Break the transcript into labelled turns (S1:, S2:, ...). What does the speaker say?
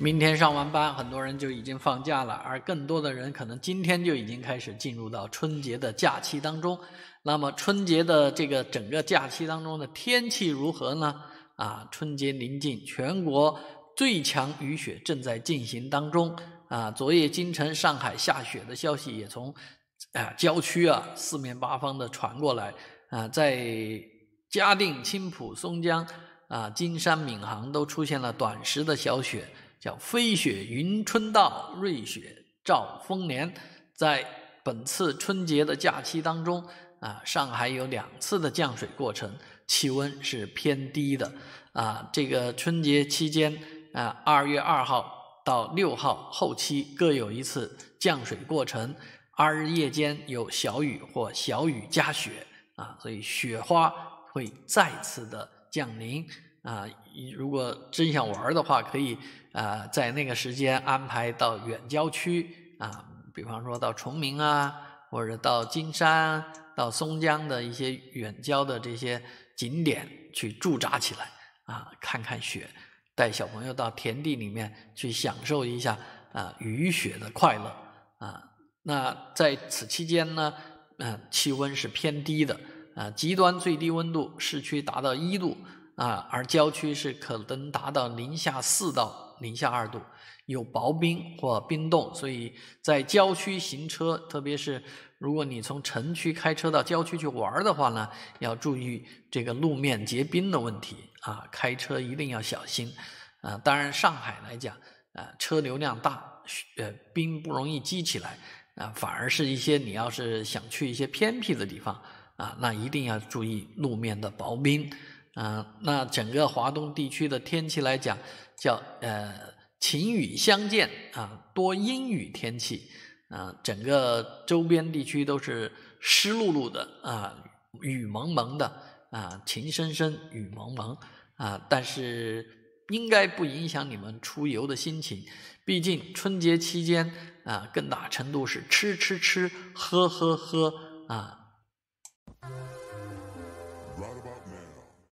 S1: 明天上完班，很多人就已经放假了，而更多的人可能今天就已经开始进入到春节的假期当中。那么春节的这个整个假期当中的天气如何呢？啊，春节临近，全国最强雨雪正在进行当中。啊，昨夜今晨上海下雪的消息也从啊郊区啊四面八方的传过来。啊，在嘉定、青浦、松江、啊金山、闵行都出现了短时的小雪。叫飞雪迎春到，瑞雪兆丰年。在本次春节的假期当中，啊，上海有两次的降水过程，气温是偏低的。啊，这个春节期间，啊，二月二号到六号后期各有一次降水过程，二日夜间有小雨或小雨夹雪，啊，所以雪花会再次的降临。啊，如果真想玩的话，可以啊，在那个时间安排到远郊区啊，比方说到崇明啊，或者到金山、到松江的一些远郊的这些景点去驻扎起来啊，看看雪，带小朋友到田地里面去享受一下啊雨雪的快乐啊。那在此期间呢，嗯，气温是偏低的啊，极端最低温度市区达到一度。啊，而郊区是可能达到零下四到零下二度，有薄冰或冰冻，所以在郊区行车，特别是如果你从城区开车到郊区去玩的话呢，要注意这个路面结冰的问题啊，开车一定要小心啊。当然，上海来讲啊，车流量大，呃，冰不容易积起来啊，反而是一些你要是想去一些偏僻的地方啊，那一定要注意路面的薄冰。啊，那整个华东地区的天气来讲，叫呃晴雨相见啊，多阴雨天气啊，整个周边地区都是湿漉漉的啊，雨蒙蒙的啊，情深深，雨蒙蒙啊，但是应该不影响你们出游的心情，毕竟春节期间啊，更大程度是吃吃吃，喝喝喝啊。